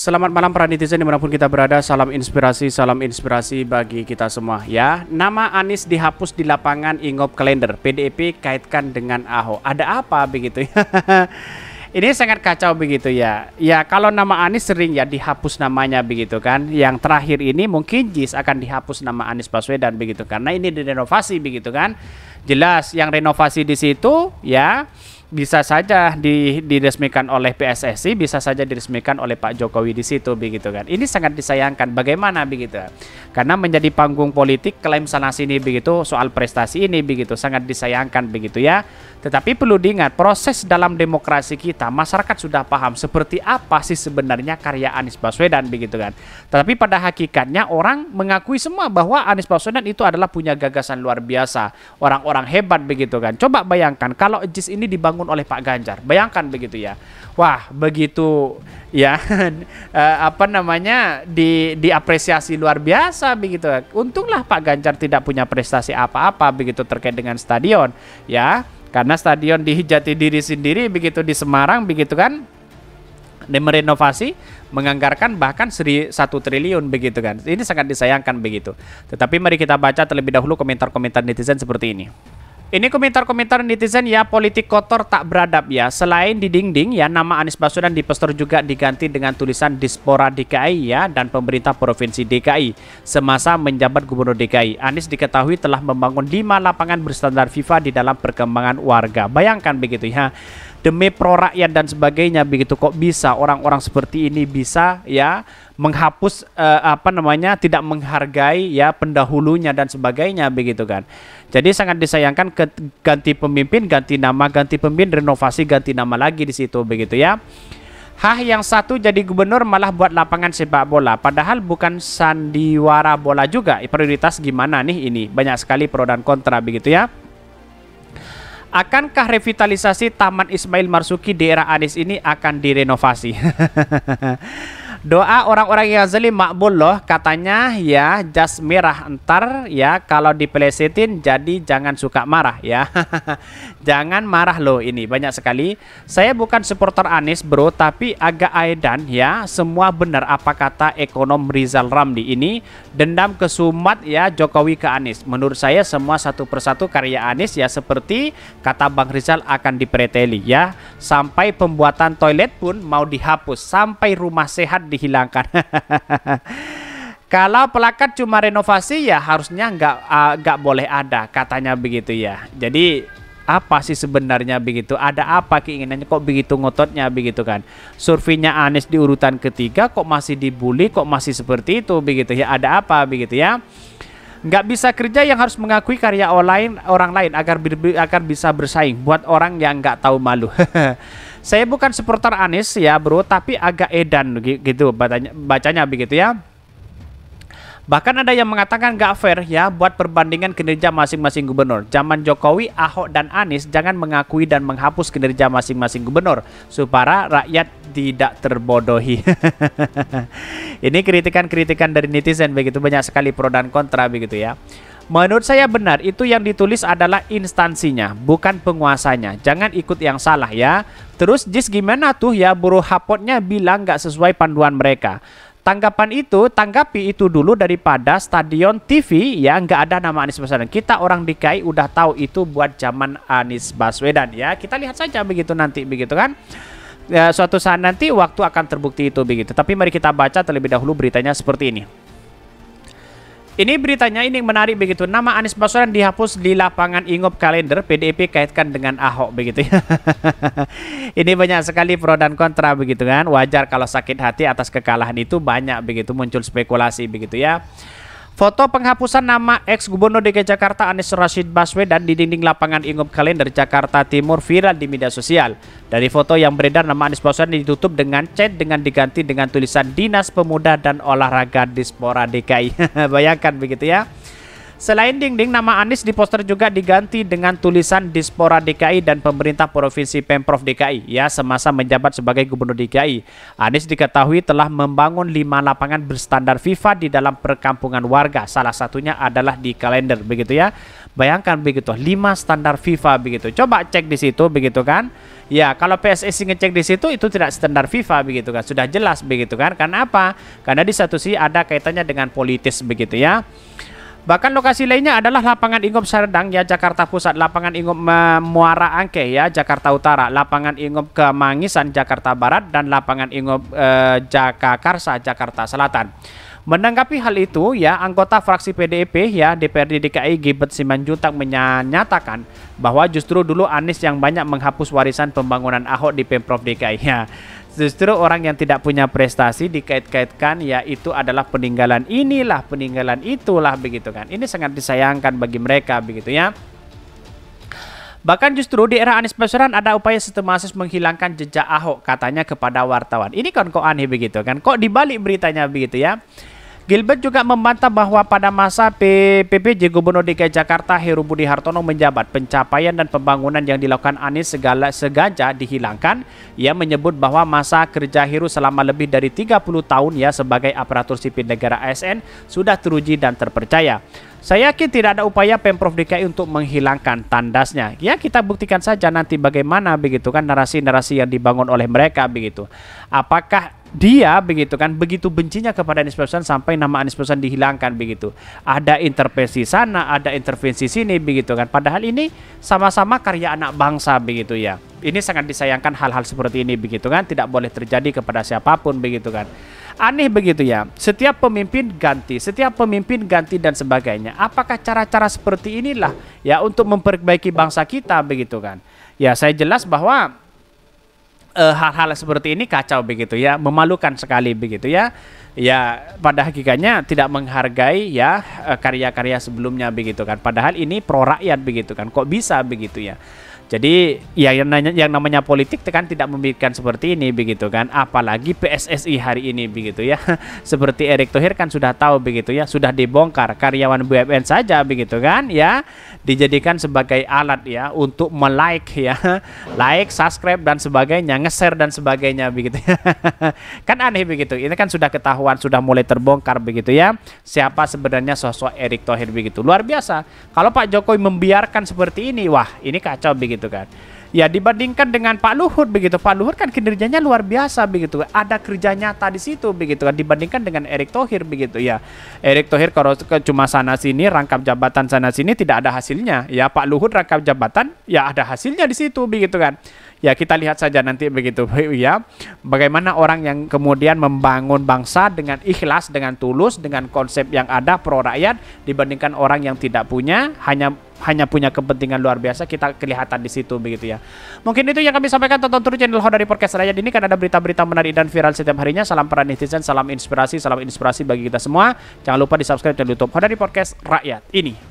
Selamat malam para netizen dimanapun kita berada Salam inspirasi, salam inspirasi bagi kita semua ya Nama Anies dihapus di lapangan Ingop Kalender PDIP kaitkan dengan Ahok Ada apa begitu ya Ini sangat kacau begitu ya Ya kalau nama Anies sering ya dihapus namanya begitu kan Yang terakhir ini mungkin JIS akan dihapus nama Anies Baswedan begitu Karena ini direnovasi begitu kan Jelas yang renovasi di situ ya bisa saja di, diresmikan oleh PSSI, bisa saja diresmikan oleh Pak Jokowi di situ begitu kan. Ini sangat disayangkan. Bagaimana begitu? Karena menjadi panggung politik klaim sana sini begitu soal prestasi ini begitu sangat disayangkan begitu ya. Tetapi perlu diingat proses dalam demokrasi kita masyarakat sudah paham seperti apa sih sebenarnya karya Anies Baswedan begitu kan. Tetapi pada hakikatnya orang mengakui semua bahwa Anies Baswedan itu adalah punya gagasan luar biasa, orang-orang hebat begitu kan. Coba bayangkan kalau JIS ini dibangun dibangun oleh Pak Ganjar. Bayangkan begitu ya. Wah, begitu ya eh, apa namanya di diapresiasi luar biasa begitu. Untunglah Pak Ganjar tidak punya prestasi apa-apa begitu terkait dengan stadion ya. Karena stadion di Jati Diri sendiri begitu di Semarang begitu kan merenovasi menganggarkan bahkan seri satu triliun begitu kan. Ini sangat disayangkan begitu. Tetapi mari kita baca terlebih dahulu komentar-komentar netizen seperti ini. Ini komentar-komentar netizen ya politik kotor tak beradab ya. Selain di dinding ya nama Anies Baswedan di poster juga diganti dengan tulisan Dispora DKI ya dan pemerintah provinsi DKI semasa menjabat gubernur DKI. Anies diketahui telah membangun 5 lapangan berstandar FIFA di dalam perkembangan warga. Bayangkan begitu ya. Demi pro rakyat dan sebagainya begitu kok bisa orang-orang seperti ini bisa ya menghapus uh, apa namanya tidak menghargai ya pendahulunya dan sebagainya begitu kan. Jadi sangat disayangkan ke, ganti pemimpin, ganti nama, ganti pemimpin, renovasi, ganti nama lagi di situ begitu ya. Hah yang satu jadi gubernur malah buat lapangan sepak bola padahal bukan sandiwara bola juga. Prioritas gimana nih ini? Banyak sekali pro dan kontra begitu ya. Akankah revitalisasi Taman Ismail Marsuki di era Anies ini akan direnovasi? Doa orang-orang yang zalim makbul loh katanya ya jas merah entar ya kalau dipelesetin jadi jangan suka marah ya. jangan marah loh ini banyak sekali. Saya bukan supporter Anis bro tapi agak aedan ya semua benar apa kata ekonom Rizal Ramli ini dendam ke Sumat ya Jokowi ke Anis Menurut saya semua satu persatu karya Anis ya seperti kata Bang Rizal akan dipreteli ya sampai pembuatan toilet pun mau dihapus sampai rumah sehat dihilangkan. Kalau pelakat cuma renovasi ya harusnya nggak uh, boleh ada katanya begitu ya. Jadi apa sih sebenarnya begitu? Ada apa keinginannya kok begitu ngototnya begitu kan? Surveinya Anies di urutan ketiga kok masih dibully kok masih seperti itu begitu ya? Ada apa begitu ya? Nggak bisa kerja yang harus mengakui karya online orang lain agar agar bisa bersaing buat orang yang nggak tahu malu. Saya bukan supporter Anies ya bro, tapi agak edan gitu bacanya, bacanya begitu ya. Bahkan ada yang mengatakan gak fair ya buat perbandingan kinerja masing-masing gubernur. Zaman Jokowi, Ahok, dan Anies jangan mengakui dan menghapus kinerja masing-masing gubernur supaya rakyat tidak terbodohi. Ini kritikan-kritikan dari netizen begitu banyak sekali pro dan kontra begitu ya. Menurut saya benar, itu yang ditulis adalah instansinya, bukan penguasanya. Jangan ikut yang salah ya. Terus Jis gimana tuh ya buruh hapotnya bilang nggak sesuai panduan mereka. Tanggapan itu, tanggapi itu dulu daripada stadion TV ya nggak ada nama Anies Baswedan. Kita orang DKI udah tahu itu buat zaman Anies Baswedan ya. Kita lihat saja begitu nanti begitu kan ya, suatu saat nanti waktu akan terbukti itu begitu. Tapi mari kita baca terlebih dahulu beritanya seperti ini. Ini beritanya ini menarik begitu. Nama Anies Baswedan dihapus di lapangan Ingop Kalender PDIP kaitkan dengan Ahok begitu. ini banyak sekali pro dan kontra begitu kan. Wajar kalau sakit hati atas kekalahan itu banyak begitu muncul spekulasi begitu ya. Foto penghapusan nama ex-gubernur DKI Jakarta Anies Rashid Baswedan di dinding lapangan Ingup Kalender Jakarta Timur viral di media sosial. Dari foto yang beredar nama Anies Baswedan ditutup dengan cat dengan diganti dengan tulisan Dinas Pemuda dan Olahraga Dispora DKI. Bayangkan begitu ya. Selain dinding, nama Anies di poster juga diganti dengan tulisan Dispora DKI dan pemerintah Provinsi Pemprov DKI. Ya, semasa menjabat sebagai Gubernur DKI, Anies diketahui telah membangun lima lapangan berstandar FIFA di dalam perkampungan warga. Salah satunya adalah di kalender, begitu ya. Bayangkan begitu, lima standar FIFA begitu. Coba cek di situ, begitu kan? Ya, kalau PSSI ngecek di situ itu tidak standar FIFA begitu kan. Sudah jelas begitu kan? Karena apa? Karena di satu sisi ada kaitannya dengan politis begitu ya. Bahkan lokasi lainnya adalah Lapangan Ingom Serdang ya Jakarta Pusat, Lapangan Ingom Muara Angke ya Jakarta Utara, Lapangan Ingom Kemangisan Jakarta Barat dan Lapangan Ingom eh, Karsa Jakarta Selatan. Menanggapi hal itu, ya anggota fraksi PDIP ya DPRD DKI Gibet Simanjuntak menyatakan bahwa justru dulu Anies yang banyak menghapus warisan pembangunan Ahok di Pemprov DKI. Ya. Justru orang yang tidak punya prestasi dikait-kaitkan yaitu adalah peninggalan inilah, peninggalan itulah begitu kan. Ini sangat disayangkan bagi mereka begitu ya. Bahkan justru di era Anies Baswedan ada upaya sistematis menghilangkan jejak Ahok katanya kepada wartawan. Ini kan kok aneh begitu kan? Kok dibalik beritanya begitu ya? Gilbert juga membantah bahwa pada masa PPJ Gubernur DKI Jakarta Heru Budi Hartono menjabat pencapaian dan pembangunan yang dilakukan Anies segala segaja dihilangkan. Ia menyebut bahwa masa kerja Heru selama lebih dari 30 tahun ya sebagai aparatur sipil negara ASN sudah teruji dan terpercaya. Saya yakin tidak ada upaya Pemprov DKI untuk menghilangkan tandasnya. Ya kita buktikan saja nanti bagaimana begitu kan narasi-narasi yang dibangun oleh mereka begitu. Apakah dia begitu kan begitu bencinya kepada Anies Baswedan sampai nama Anies Baswedan dihilangkan begitu ada intervensi sana ada intervensi sini begitu kan padahal ini sama-sama karya anak bangsa begitu ya ini sangat disayangkan hal-hal seperti ini begitu kan tidak boleh terjadi kepada siapapun begitu kan aneh begitu ya setiap pemimpin ganti setiap pemimpin ganti dan sebagainya apakah cara-cara seperti inilah ya untuk memperbaiki bangsa kita begitu kan ya saya jelas bahwa Eh, hal-hal uh, seperti ini kacau begitu ya, memalukan sekali begitu ya. Ya pada hakikatnya tidak menghargai ya eh, karya-karya sebelumnya begitu kan. Padahal ini pro rakyat begitu kan. Kok bisa begitu ya? Jadi ya yang, nanya, yang namanya politik kan tidak memikirkan seperti ini begitu kan, apalagi PSSI hari ini begitu ya. seperti Erick Thohir kan sudah tahu begitu ya, sudah dibongkar karyawan BUMN saja begitu kan ya, dijadikan sebagai alat ya untuk melike ya, like, subscribe dan sebagainya, ngeser dan sebagainya begitu. Ya. kan aneh begitu. Ini kan sudah ketahuan, sudah mulai terbongkar begitu ya. Siapa sebenarnya sosok Erick Thohir begitu. Luar biasa. Kalau Pak Jokowi membiarkan seperti ini, wah ini kacau begitu begitu kan. Ya dibandingkan dengan Pak Luhut begitu, Pak Luhut kan kinerjanya luar biasa begitu, ada kerja nyata di situ begitu kan dibandingkan dengan Erick Thohir begitu ya. Erick Thohir kalau cuma sana sini rangkap jabatan sana sini tidak ada hasilnya, ya Pak Luhut rangkap jabatan ya ada hasilnya di situ begitu kan. Ya kita lihat saja nanti begitu ya. Bagaimana orang yang kemudian membangun bangsa dengan ikhlas, dengan tulus, dengan konsep yang ada pro rakyat dibandingkan orang yang tidak punya hanya hanya punya kepentingan luar biasa kita kelihatan di situ begitu ya. Mungkin itu yang kami sampaikan tonton terus channel Hoda dari podcast Rakyat ini karena ada berita-berita menarik dan viral setiap harinya. Salam para netizen, salam inspirasi, salam inspirasi bagi kita semua. Jangan lupa di subscribe dan YouTube Hoda dari podcast Rakyat ini.